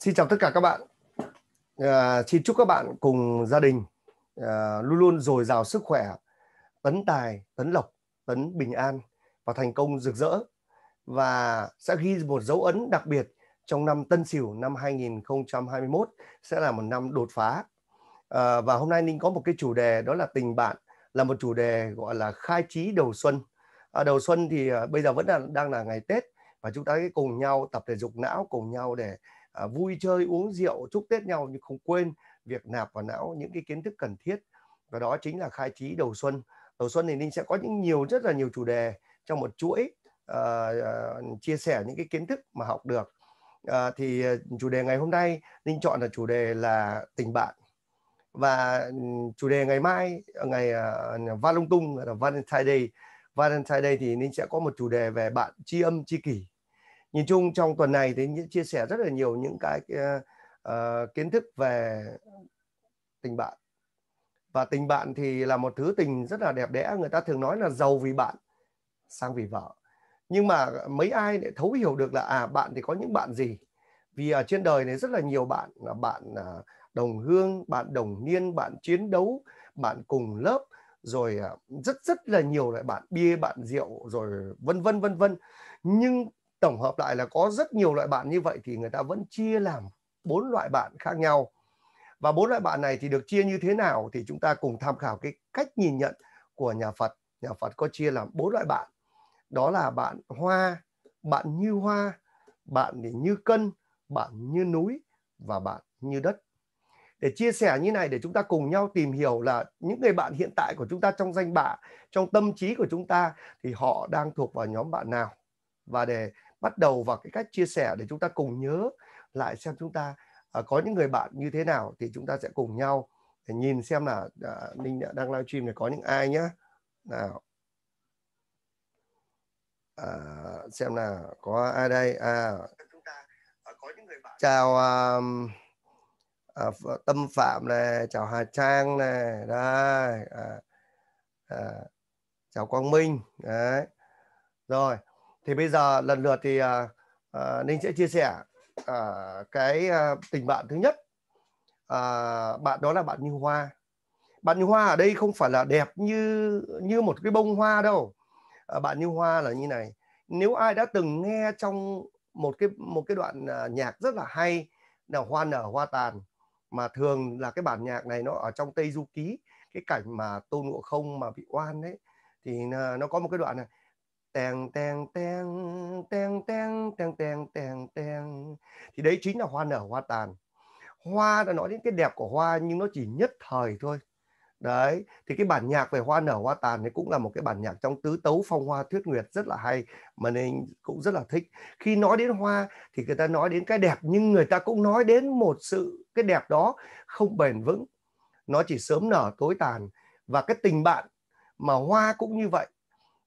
Xin chào tất cả các bạn. À, xin chúc các bạn cùng gia đình à, luôn luôn dồi dào sức khỏe, tấn tài, tấn lộc, tấn bình an và thành công rực rỡ và sẽ ghi một dấu ấn đặc biệt trong năm Tân Sửu năm 2021 sẽ là một năm đột phá. À, và hôm nay Ninh có một cái chủ đề đó là tình bạn là một chủ đề gọi là khai trí đầu xuân. À, đầu xuân thì à, bây giờ vẫn là, đang là ngày Tết và chúng ta cùng nhau tập thể dục não cùng nhau để À, vui chơi uống rượu chúc tết nhau nhưng không quên việc nạp vào não những cái kiến thức cần thiết và đó chính là khai trí đầu xuân đầu xuân thì ninh sẽ có những nhiều rất là nhiều chủ đề trong một chuỗi à, à chia sẻ những cái kiến thức mà học được à, thì à, chủ đề ngày hôm nay ninh chọn là chủ đề là tình bạn và ừ, chủ đề ngày mai ngày uh, Tung là Valentine Day Valentine Day thì Ninh sẽ có một chủ đề về bạn tri âm tri kỷ nhìn chung trong tuần này thì chia sẻ rất là nhiều những cái uh, kiến thức về tình bạn và tình bạn thì là một thứ tình rất là đẹp đẽ người ta thường nói là giàu vì bạn sang vì vợ nhưng mà mấy ai để thấu hiểu được là à bạn thì có những bạn gì vì ở trên đời này rất là nhiều bạn là bạn à, đồng hương bạn đồng niên bạn chiến đấu bạn cùng lớp rồi à, rất rất là nhiều loại bạn bia bạn rượu rồi vân vân vân vân nhưng tổng hợp lại là có rất nhiều loại bạn như vậy thì người ta vẫn chia làm bốn loại bạn khác nhau và bốn loại bạn này thì được chia như thế nào thì chúng ta cùng tham khảo cái cách nhìn nhận của nhà Phật nhà Phật có chia làm bốn loại bạn đó là bạn hoa bạn như hoa bạn thì như cân bạn như núi và bạn như đất để chia sẻ như này để chúng ta cùng nhau tìm hiểu là những người bạn hiện tại của chúng ta trong danh bạ trong tâm trí của chúng ta thì họ đang thuộc vào nhóm bạn nào và để bắt đầu vào cái cách chia sẻ để chúng ta cùng nhớ lại xem chúng ta uh, có những người bạn như thế nào thì chúng ta sẽ cùng nhau để nhìn xem là uh, Ninh đã đang livestream này có những ai nhá nào à, xem là có ai đây à chào um, à, à tâm phạm này chào hà trang này đây à, à, chào quang minh đấy rồi thì bây giờ lần lượt thì à, à, ninh sẽ chia sẻ à, cái à, tình bạn thứ nhất à, bạn đó là bạn như hoa bạn như hoa ở đây không phải là đẹp như như một cái bông hoa đâu à, bạn như hoa là như này nếu ai đã từng nghe trong một cái một cái đoạn à, nhạc rất là hay là hoa nở hoa tàn mà thường là cái bản nhạc này nó ở trong Tây Du Ký cái cảnh mà Tôn Ngộ Không mà bị oan đấy thì à, nó có một cái đoạn này tèng tèng tèng tèng tèng tèng tèng tèng tèng thì đấy chính là hoa nở hoa tàn hoa đã nói đến cái đẹp của hoa nhưng nó chỉ nhất thời thôi đấy thì cái bản nhạc về hoa nở hoa tàn thì cũng là một cái bản nhạc trong tứ tấu phong hoa thuyết nguyệt rất là hay mà nên cũng rất là thích khi nói đến hoa thì người ta nói đến cái đẹp nhưng người ta cũng nói đến một sự cái đẹp đó không bền vững nó chỉ sớm nở tối tàn và cái tình bạn mà hoa cũng như vậy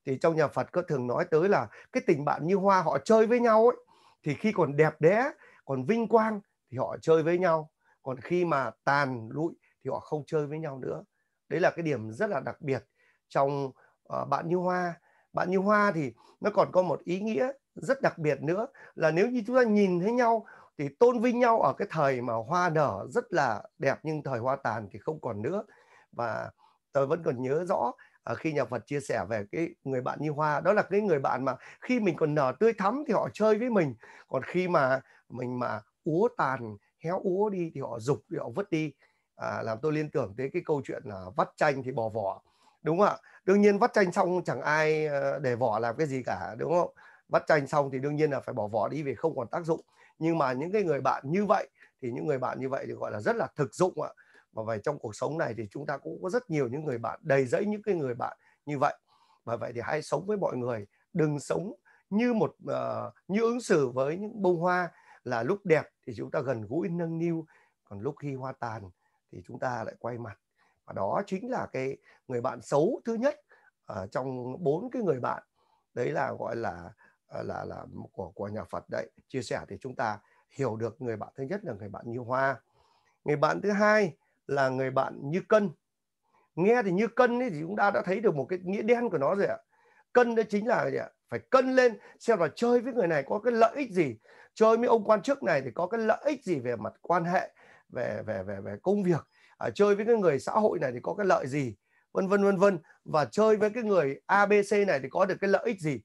thì trong nhà Phật có thường nói tới là cái tình bạn như hoa họ chơi với nhau ấy thì khi còn đẹp đẽ còn vinh quang thì họ chơi với nhau còn khi mà tàn lụi thì họ không chơi với nhau nữa đấy là cái điểm rất là đặc biệt trong uh, bạn như hoa bạn như hoa thì nó còn có một ý nghĩa rất đặc biệt nữa là nếu như chúng ta nhìn thấy nhau thì tôn vinh nhau ở cái thời mà hoa nở rất là đẹp nhưng thời hoa tàn thì không còn nữa và tôi vẫn còn nhớ rõ à, khi nhà Phật chia sẻ về cái người bạn như hoa đó là cái người bạn mà khi mình còn nở tươi thắm thì họ chơi với mình còn khi mà mình mà úa tàn héo úa đi thì họ dục thì họ vứt đi à, làm tôi liên tưởng tới cái câu chuyện là vắt chanh thì bỏ vỏ đúng không ạ đương nhiên vắt chanh xong chẳng ai ờ, để vỏ làm cái gì cả đúng không vắt chanh xong thì đương nhiên là phải bỏ vỏ đi vì không còn tác dụng nhưng mà những cái người bạn như vậy thì những người bạn như vậy thì gọi là rất là thực dụng ạ mà về trong cuộc sống này thì chúng ta cũng có rất nhiều những người bạn đầy dẫy những cái người bạn như vậy bởi vậy thì hãy sống với mọi người đừng sống như một uh, như ứng xử với những bông hoa là lúc đẹp thì chúng ta gần gũi nâng niu còn lúc khi hoa tàn thì chúng ta lại quay mặt và đó chính là cái người bạn xấu thứ nhất ở uh, trong bốn cái người bạn đấy là gọi là uh, là là của của nhà Phật đấy chia sẻ thì chúng ta hiểu được người bạn thứ nhất là người bạn như hoa người bạn thứ hai là người bạn như cân nghe thì như cân ấy, thì chúng ta đã thấy được một cái nghĩa đen của nó rồi ạ cân đó chính là gì ạ phải cân lên xem là chơi với người này có cái lợi ích gì chơi với ông quan chức này thì có cái lợi ích gì về mặt quan hệ về về về về công việc à, chơi với cái người xã hội này thì có cái lợi gì vân vân vân vân và chơi với cái người abc này thì có được cái lợi ích gì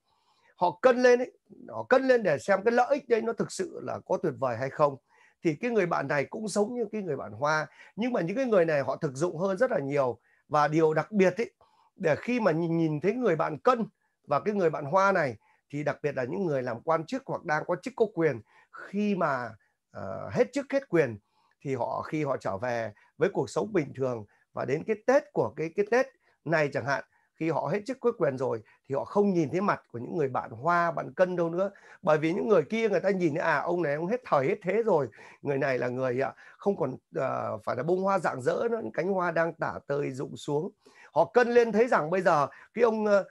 họ cân lên ấy, họ cân lên để xem cái lợi ích đấy nó thực sự là có tuyệt vời hay không thì cái người bạn này cũng giống như cái người bạn hoa nhưng mà những cái người này họ thực dụng hơn rất là nhiều và điều đặc biệt ấy để khi mà nhìn, nhìn thấy người bạn cân và cái người bạn hoa này thì đặc biệt là những người làm quan chức hoặc đang có chức có quyền khi mà uh, hết chức hết quyền thì họ khi họ trở về với cuộc sống bình thường và đến cái Tết của cái cái Tết này chẳng hạn khi họ hết chức quyết quyền rồi thì họ không nhìn thấy mặt của những người bạn hoa bạn cân đâu nữa bởi vì những người kia người ta nhìn thấy à ông này ông hết thời hết thế rồi người này là người à, không còn uh, phải là bông hoa dạng dỡ nữa cánh hoa đang tả tơi rụng xuống họ cân lên thấy rằng bây giờ cái ông uh,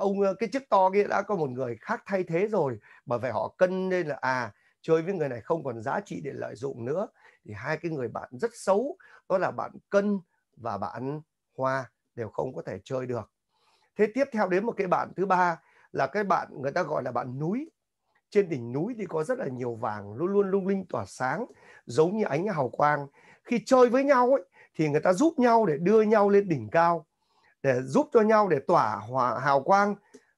ông ờ, cái chức to kia đã có một người khác thay thế rồi bởi vậy họ cân lên là à chơi với người này không còn giá trị để lợi dụng nữa thì hai cái người bạn rất xấu đó là bạn cân và bạn hoa đều không có thể chơi được thế tiếp theo đến một cái bạn thứ ba là cái bạn người ta gọi là bạn núi trên đỉnh núi thì có rất là nhiều vàng luôn luôn lung linh tỏa sáng giống như ánh hào quang khi chơi với nhau ấy thì người ta giúp nhau để đưa nhau lên đỉnh cao để giúp cho nhau để tỏa hòa hào quang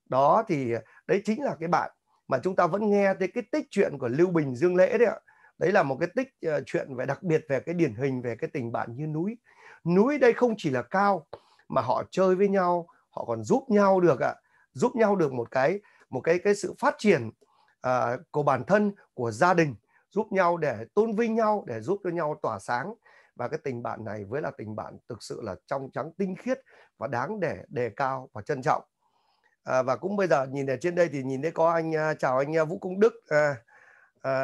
đó thì đấy chính là cái bạn mà chúng ta vẫn nghe thấy cái tích chuyện của Lưu Bình Dương Lễ đấy ạ đấy là một cái tích uh, chuyện về đặc biệt về cái điển hình về cái tình bạn như núi núi đây không chỉ là cao mà họ chơi với nhau họ còn giúp nhau được ạ giúp nhau được một cái một cái cái sự phát triển à, của bản thân của gia đình giúp nhau để tôn vinh nhau để giúp cho nhau tỏa sáng và cái tình bạn này với là tình bạn thực sự là trong trắng tinh khiết và đáng để đề cao và trân trọng à, và cũng bây giờ nhìn ở trên đây thì nhìn thấy có anh à, chào anh à, vũ công đức à, à,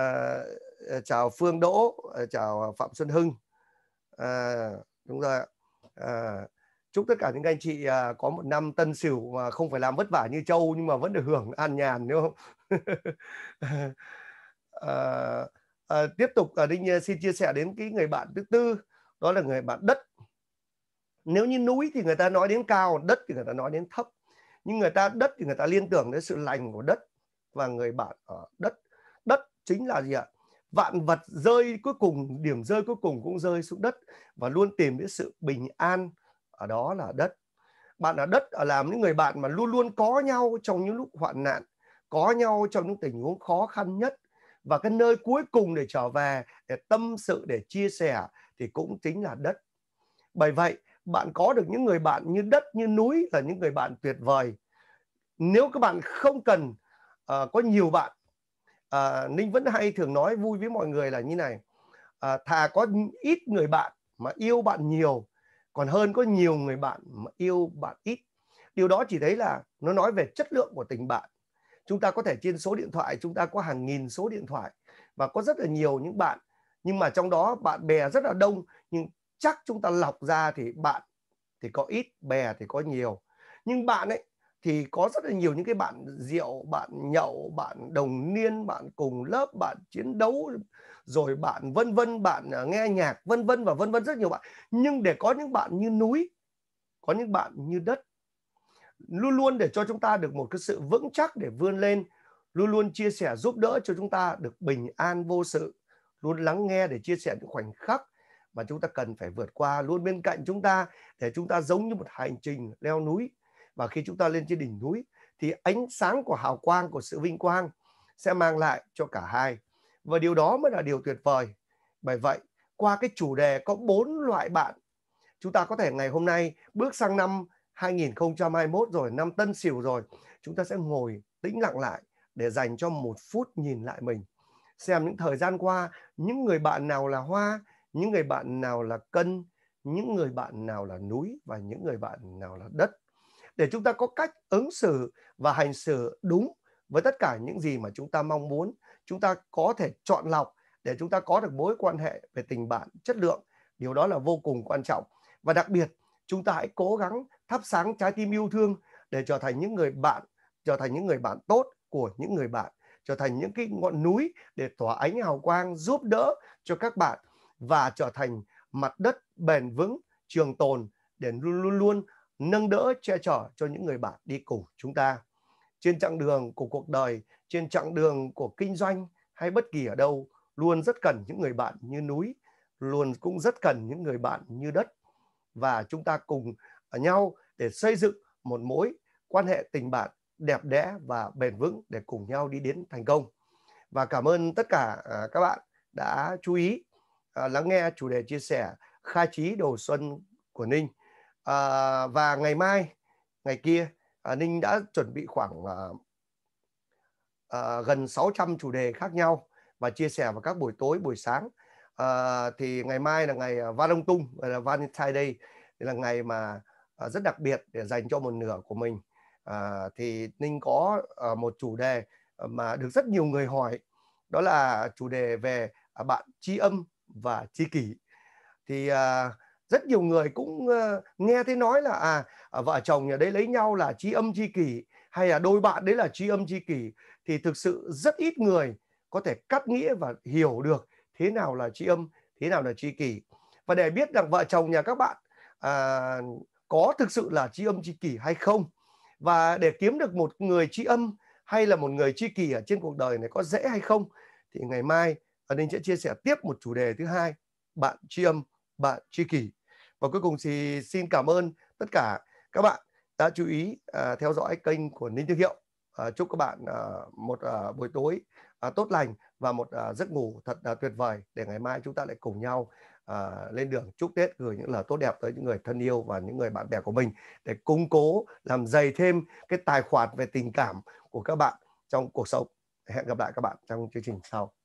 à chào phương đỗ chào phạm xuân hưng à, đúng rồi ạ à, chúc tất cả những anh chị à, có một năm tân sửu mà không phải làm vất vả như châu nhưng mà vẫn được hưởng an nhàn đúng không à, à, tiếp tục à, đinh à, xin chia sẻ đến cái người bạn thứ tư đó là người bạn đất nếu như núi thì người ta nói đến cao đất thì người ta nói đến thấp nhưng người ta đất thì người ta liên tưởng đến sự lành của đất và người bạn ở đất đất chính là gì ạ vạn vật rơi cuối cùng điểm rơi cuối cùng cũng rơi xuống đất và luôn tìm đến sự bình an ở đó là đất bạn ở đất ở làm những người bạn mà luôn luôn có nhau trong những lúc hoạn nạn có nhau trong những tình huống khó khăn nhất và cái nơi cuối cùng để trở về để tâm sự để chia sẻ thì cũng chính là đất bởi vậy bạn có được những người bạn như đất như núi là những người bạn tuyệt vời nếu các bạn không cần uh, có nhiều bạn uh, ninh vẫn hay thường nói vui với mọi người là như này uh, thà có ít người bạn mà yêu bạn nhiều còn hơn có nhiều người bạn mà yêu bạn ít điều đó chỉ thấy là nó nói về chất lượng của tình bạn chúng ta có thể trên số điện thoại chúng ta có hàng nghìn số điện thoại và có rất là nhiều những bạn nhưng mà trong đó bạn bè rất là đông nhưng chắc chúng ta lọc ra thì bạn thì có ít bè thì có nhiều nhưng bạn ấy thì có rất là nhiều những cái bạn rượu bạn nhậu bạn đồng niên bạn cùng lớp bạn chiến đấu rồi bạn vân vân bạn à, nghe nhạc vân vân và vân vân rất nhiều bạn nhưng để có những bạn như núi có những bạn như đất luôn luôn để cho chúng ta được một cái sự vững chắc để vươn lên luôn luôn chia sẻ giúp đỡ cho chúng ta được bình an vô sự luôn lắng nghe để chia sẻ những khoảnh khắc mà chúng ta cần phải vượt qua luôn bên cạnh chúng ta để chúng ta giống như một hành trình leo núi và khi chúng ta lên trên đỉnh núi thì ánh sáng của hào quang của sự vinh quang sẽ mang lại cho cả hai và điều đó mới là điều tuyệt vời bởi vậy qua cái chủ đề có bốn loại bạn chúng ta có thể ngày hôm nay bước sang năm 2021 rồi năm tân sửu rồi chúng ta sẽ ngồi tĩnh lặng lại để dành cho một phút nhìn lại mình xem những thời gian qua những người bạn nào là hoa những người bạn nào là cân những người bạn nào là núi và những người bạn nào là đất để chúng ta có cách ứng xử và hành xử đúng với tất cả những gì mà chúng ta mong muốn. Chúng ta có thể chọn lọc để chúng ta có được mối quan hệ về tình bạn chất lượng. Điều đó là vô cùng quan trọng. Và đặc biệt, chúng ta hãy cố gắng thắp sáng trái tim yêu thương để trở thành những người bạn, trở thành những người bạn tốt của những người bạn, trở thành những cái ngọn núi để tỏa ánh hào quang giúp đỡ cho các bạn và trở thành mặt đất bền vững, trường tồn để luôn luôn luôn nâng đỡ che chở cho những người bạn đi cùng chúng ta trên chặng đường của cuộc đời trên chặng đường của kinh doanh hay bất kỳ ở đâu luôn rất cần những người bạn như núi luôn cũng rất cần những người bạn như đất và chúng ta cùng ở nhau để xây dựng một mối quan hệ tình bạn đẹp đẽ và bền vững để cùng nhau đi đến thành công và cảm ơn tất cả à, các bạn đã chú ý à, lắng nghe chủ đề chia sẻ khai trí đầu xuân của Ninh à, và ngày mai ngày kia à, Ninh đã chuẩn bị khoảng à, à, gần 600 chủ đề khác nhau và chia sẻ vào các buổi tối buổi sáng à, thì ngày mai là ngày à, Văn Đông Tung là Valentine Day là ngày mà à, rất đặc biệt để dành cho một nửa của mình à, thì Ninh có à, một chủ đề à, mà được rất nhiều người hỏi đó là chủ đề về à, bạn tri âm và tri kỷ thì à, rất nhiều người cũng nghe thế nói là à, à vợ chồng nhà đấy lấy nhau là trí âm chi kỷ hay là đôi bạn đấy là trí âm chi kỷ thì thực sự rất ít người có thể cắt nghĩa và hiểu được thế nào là trí âm thế nào là tri kỷ và để biết rằng vợ chồng nhà các bạn à, có thực sự là tri âm tri kỷ hay không và để kiếm được một người tri âm hay là một người tri kỷ ở trên cuộc đời này có dễ hay không thì ngày mai Ninh sẽ chia sẻ tiếp một chủ đề thứ hai bạn tri âm bạn tri kỷ và cuối cùng thì xin cảm ơn tất cả các bạn đã chú ý uh, theo dõi kênh của Ninh Thương Hiệu uh, chúc các bạn uh, một uh, buổi tối uh, tốt lành và một uh, giấc ngủ thật uh, tuyệt vời để ngày mai chúng ta lại cùng nhau uh, lên đường chúc Tết gửi những lời tốt đẹp tới những người thân yêu và những người bạn bè của mình để củng cố làm dày thêm cái tài khoản về tình cảm của các bạn trong cuộc sống hẹn gặp lại các bạn trong chương trình sau